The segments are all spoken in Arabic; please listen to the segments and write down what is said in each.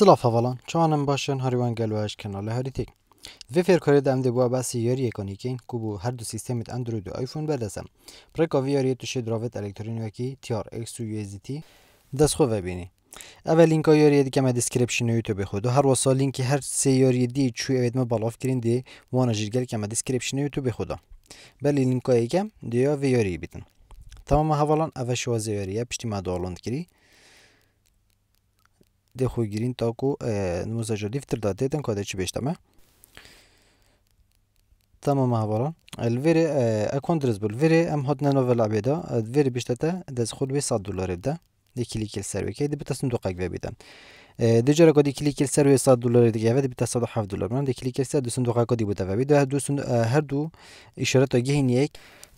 سلاف هاولان چوان هم باشن هاریوان گلوهش کنال هاری تک وی فرکاری دم دبوا بس یاری اکانی که هر دو سیستم اندروید و آیفون بردسم پرک ویری یاری توشی الکترونیکی الکترونی وکی تیار اکس و دست ببینی اول لینک های یاری دیگه ما دسکریپشن یوتیوب خود و هر واسه لینک هر سه یاری دی چوی اوید ما بلاف کرین دی وانا جرگل که ما دسکریپشن یوتیوب خود بل لینک های یکم دیا وی بیتن تمام حوالان اوش وازی یاری پشتی ما کری de xogirîn taku nûza liftir da dêtin ka de çi bêşteme تمام هواران الفيري اكوندرز بالفيري ام هاتنا نوفل عبيدا الفيري بيشتتا دز خود بي 100 دولار ابدا دي كليك السيرفي كي دي بتسن دقيق بيدا دي جرا كودي كليك السيرفي 100 دولار دي كي دي بتسن 7 دولار من دي كليك السيرفي دو سن دقيق كودي بيدا بيدا هر دو هر دو اشاره تا جهنيك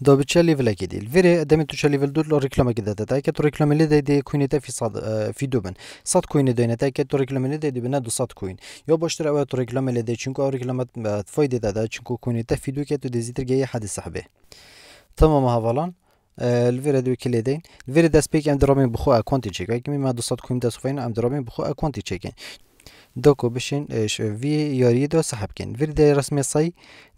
دو بتشا ليفل اكيد الفيري دامي تشا ليفل دو ريكلام ريكلاما تاع كي تو ريكلام لي دي كوين تا في صاد في دوبن صاد كوين دي نتا كي تو ريكلام لي دي بنا دو صاد كوين يو باش او تو ريكلام لي دي تشنكو ريكلاما فايده دا تشنكو كوين تا في دو كي تو ديزيتر جاي حد صاحبه تمام هافالان الفيري دو كي كليدين الفيرا دا سبيك ام درومين بخو اكونتي تشيك كي ما دو صاد كوين دا سوفين ام درومين بخو اكونتي تشيك دوكو بشن اش في يريدو سحب كين فيري رسمي صي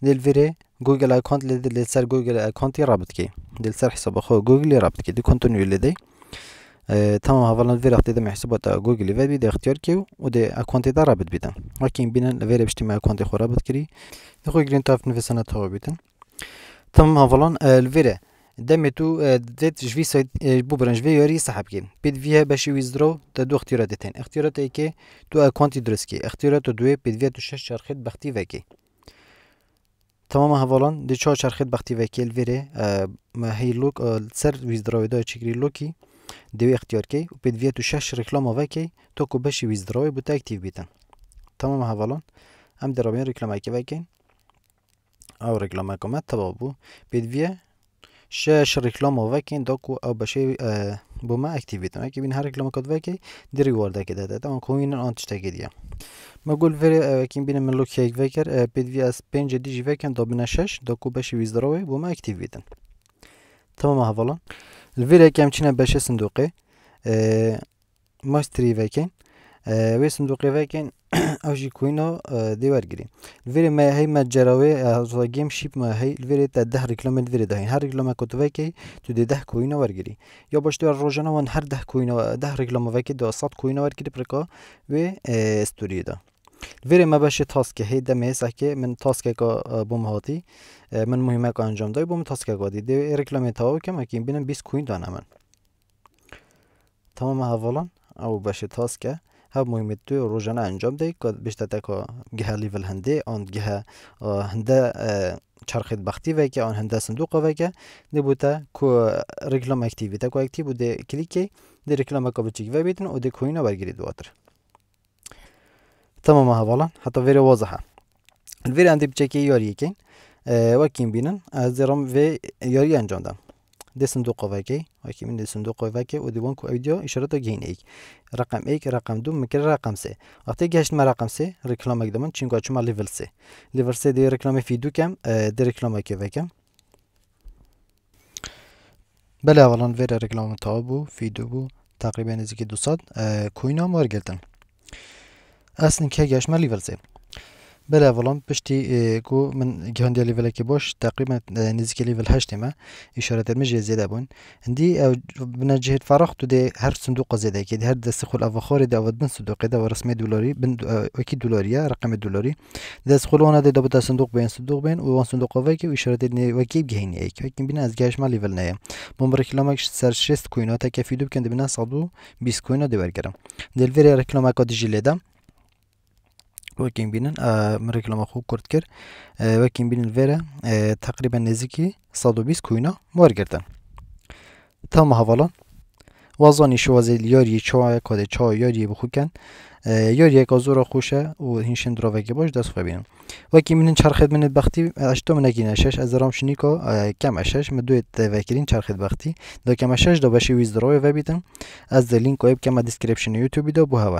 ديل فيري جوجل ايكونت اللي صار جوجل اكونت رابط كي ديل صار حساب اخو جوجل رابط كي دي كونتون اللي دي اه تمام هفلان فيري اختي دم حسابه تا جوجل بي دي اختيار كيو ودي اكونت دا رابط بيتن لكن بينا فيري بشتما اكونت خو رابط كري دي دخو جرين تاف نفسنا تو بيتن تمام هفلان الفيري اه، دمتو دت جوي سيد بوبرن جوي يوري صاحبكي بيد فيها باش ويزدرو تا دو اختياراتين اختيارات ايكي تو اكونتي درسكي اختيارات دوي بيد فيها تو شش شرخت بختي وكي تمام هفالان دي چهار شرخت بختي وكي الفيري ما هي لوك سر ويزدرو دا چكري لوكي دوي اختيار كي و بيد فيها تو شش ريكلاما وكي تو كو باش ويزدرو بوتا اكتيف بيتن تمام هفالان ام درابين ريكلاما كي وكي او ريكلاما كومات تبابو بيد فيها شاش ريكلاما فاكين دوكو او بشي آه بما اكتيفيتون اكي بين هر ريكلاما كود فاكي دي ريوارد اكي داتا تمام كوين ان تشتاكي ديا ما قول فيري اكين آه، بين من لوك هيك فاكر آه، بيد في اس بين جدي جي وكين دو بنا شاش دوكو بشي ويزدروي بوما اكتيفيت تمام هفلا الفيري كامتشينا بشي صندوقي آه ماستري وكين وی صندوقی وی کن اوجی کوینو دیوار گیری لویری ما هی ما جراوی ازواگیم شیپ ما هی لویری تا ده رکلام لویری دهین هر رکلام کت وی کی تو دی ده کوینو ورگیری یا باش تو روزانه وان هر ده کوینو ده رکلام وی کی دو صد کوینو ورگیری پرکا و استوری ده لویری ما باشه تاسک هی دم هسه که من تاسک کا بوم هاتی من مهمه کا انجام دای بوم تاسک کا دی دی رکلام تاو کم اکیم بینم 20 کوین دانه من تمام اولا او باشه تاسکه هاو مهمة دو روجانا انجام دهی که بیشتر تکا گه لیول هنده آن گه هنده چرخید بختی وی که آن هنده صندوق وی که ده بوده که رکلام اکتیوی تکو اکتیو بوده کلیکی ده رکلام اکا بچیک وی بیتن و ده کوین برگیرید واتر تمام هوالا حتی ویره واضحه الویره اندی بچکی یاری یکین وکیم بینن از درام و یاری انجام دم دسن دو قوكي اوكي من دسن دو قوكي ودي وانكو ايديو اشارته جين ايك رقم ايك رقم دو مكر رقم سي وقتي جهشت ما رقم سي ريكلاما قدمن تشينكو تشما ليفل سي ليفل سي دي ريكلاما في دو كم دي ريكلاما كيفاكم بلا والله فيرا ريكلاما تابو في دو بو تقريبا نزيكي 200 كوينا مورجلتن اصلا كي جهشت ما ليفل سي بلا فلامب بشتي آه، كو من جهان ديال ليفل كي بوش تقريبا آه، نزكي ليفل هشتي ما اشاره المجي زيادة بون عندي او آه، بنا جهة فراغ تدي هر صندوق زيادة كي هر دستخول افخوري دا اود بن صندوق دا ورسمي دولاري بن اكيد دولارية رقم الدولاري دستخول وانا دا بدا صندوق بين صندوق بين وان صندوق وفاكي واشاره دي وكي بجهيني ايك ولكن بنا ازجاش ما ليفل نايا بمبرك لما سر شست كوينات كافي دوب كان بنا صدو بيس كوينات دي برقرم دي الفيري ركلما ورکینگ بینن ما خوب کرد کرد وکیم بینن وره تقریبا نزدیکی 120 کوینا وار گردن تمام حوالان شو از یاری چای کده چای یاری بخوکن یاری یک آزور خوشه و هینشن درا وگی باش دست خواه بینم وکیم بینن چرخید منید بختی اشتو منگین اشش از درام شنی که کم اشش مدت وکرین چرخید بختی دا کم اشش دا بشه ویز و بیتن از لینک کم دیسکریپشن یوتیوبی دا بو هوا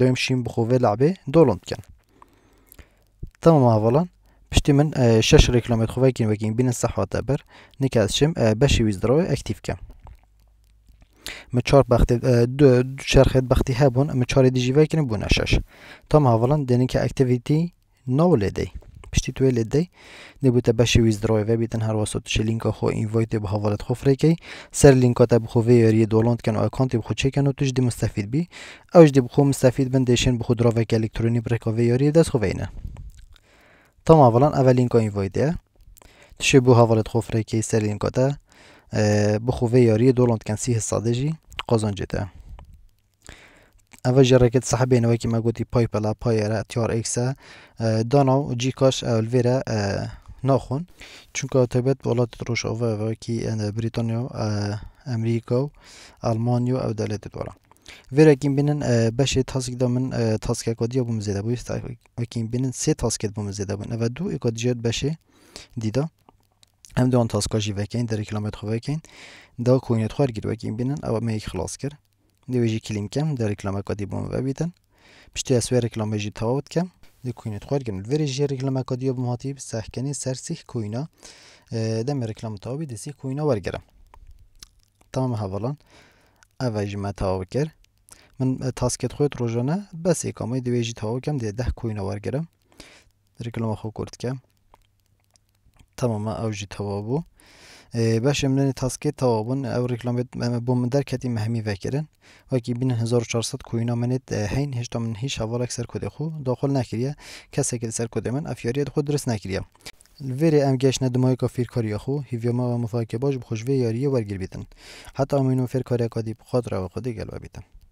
ده شیم بخوی لعبه دولند کن تمام اولا پشتی من شش رکلامت خواهی کن بگیم بین صحه دبر نکه از شم بشی ویز درو اکتیف کن. بختی دو, شرکت بختی هبون من چار دیجی وای بونه شش تمام اولا دنی که اکتیویتی نو ولدی. constituer le day de buta bashi withdraw ve bitan har wasot che linka kho invite be havalat kho freke ser linka ta bkho ve yari dolant kan account bkho che kan tuj de mustafid bi اوج دي بخو مستفيد بن ديشن بخو درافك الكتروني بركو في يوري داس خو فينا تمام اولا اول لينكو انفويديا تشبو هافلت خو فريكي سر لينكو تا بخو في يوري دولونت كان سيه الصادجي قوزون جتا اوه جرکت صاحبه نوی که ما گوتی پای پلا پای را تیار اکسا دانو جی کاش اولوی را ناخون چونکه تبت بولات روش اوه اوه که بریتانیا آه، امریکا و المانیا او دولت دوره ویرکین بینن آه، بشه تاسک دامن آه، تاسک اکادی بوم زیده بوی وکین بینن سه تاسکت بوم زیده بوین و دو اکادیجات بشه دیدا هم دوان تاسکاجی وکین در کیلومتر خواهی کن دا کوینت خوار گیر وکین بینن او میک خلاص کرد دو جي كليم كم دا ريكلاما كادي بوم بابيتن بشتي اسوي ريكلاما جي تاوت كم دي كوين تخوار كم الفيري جي ريكلاما كادي بوم هاتي بساح كاني سر سيخ كوينا دم ريكلاما تاوبي دي سيخ كوينا ورقرم تمام هفالان اوه جي ما تاوب كر من تاسكت خويت روجانا بس ايكامي دو جي تاوب كم دي ده كوينا ورقرم ريكلاما خو كورت كم تمام او جي باش امنی تاسکی تا بون او بید بون من درکتی مهمی وکرن وکی بین 1400 کوینا منید هین هشتا من هیچ حوالک سر کده خو داخل نکریه کس که سر کده من افیاریت خود درست نکریه الفیری ام گیش ندمای کا فیر کاری خو هیو ما مفاکه باش بخوشوی یاری ورگیر بیتن حتی امینو فیر کاری کادی بخاطر و خودی گلو بیتن